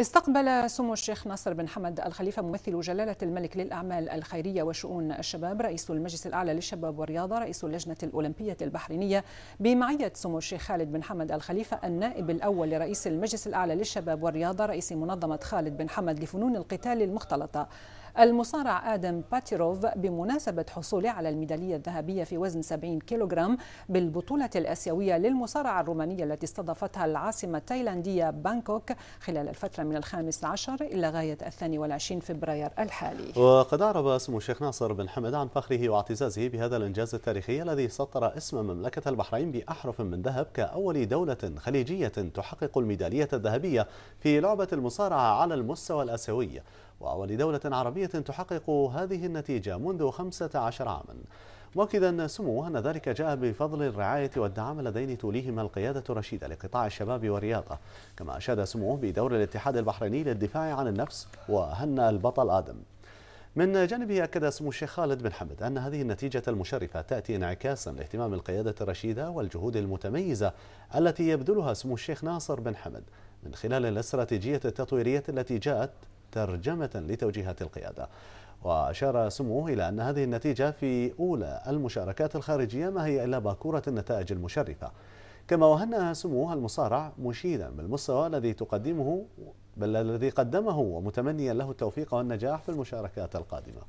استقبل سمو الشيخ ناصر بن حمد الخليفة ممثل جلالة الملك للأعمال الخيرية وشؤون الشباب رئيس المجلس الأعلى للشباب والرياضة رئيس اللجنة الأولمبية البحرينية بمعية سمو الشيخ خالد بن حمد الخليفة النائب الأول لرئيس المجلس الأعلى للشباب والرياضة رئيس منظمة خالد بن حمد لفنون القتال المختلطة المصارع آدم باتيروف بمناسبة حصوله على الميدالية الذهبية في وزن 70 كيلوغرام بالبطولة الآسيوية للمصارعة الرومانية التي استضافتها العاصمة التايلاندية بانكوك خلال الفترة من الخامس عشر إلى غاية الثاني والعشرين فبراير الحالي وقد أعرب اسم الشيخ ناصر بن حمد عن فخره واعتزازه بهذا الإنجاز التاريخي الذي سطر اسم مملكة البحرين بأحرف من ذهب كأول دولة خليجية تحقق الميدالية الذهبية في لعبة المصارعة على المستوى الآسيوي وأول دولة عربية تحقق هذه النتيجة منذ 15 عاما مؤكدا سموه أن ذلك جاء بفضل الرعاية والدعم اللذين توليهما القيادة الرشيدة لقطاع الشباب والرياضة كما أشاد سموه بدور الاتحاد البحريني للدفاع عن النفس وهنأ البطل آدم من جانبه أكد سمو الشيخ خالد بن حمد أن هذه النتيجة المشرفة تأتي انعكاسا لاهتمام القيادة الرشيدة والجهود المتميزة التي يبذلها سمو الشيخ ناصر بن حمد من خلال الاستراتيجية التطويرية التي جاءت ترجمة لتوجيهات القيادة وأشار سموه إلى أن هذه النتيجة في أولى المشاركات الخارجية ما هي إلا باكورة النتائج المشرفة كما وهنأ سموه المصارع مشيدا بالمستوى الذي تقدمه بل الذي قدمه ومتمنيا له التوفيق والنجاح في المشاركات القادمة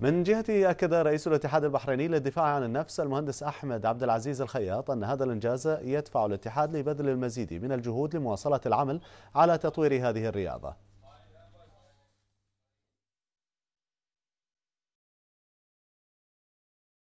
من جهته أكد رئيس الاتحاد البحريني للدفاع عن النفس المهندس أحمد عبد العزيز الخياط أن هذا الإنجاز يدفع الاتحاد لبذل المزيد من الجهود لمواصلة العمل على تطوير هذه الرياضة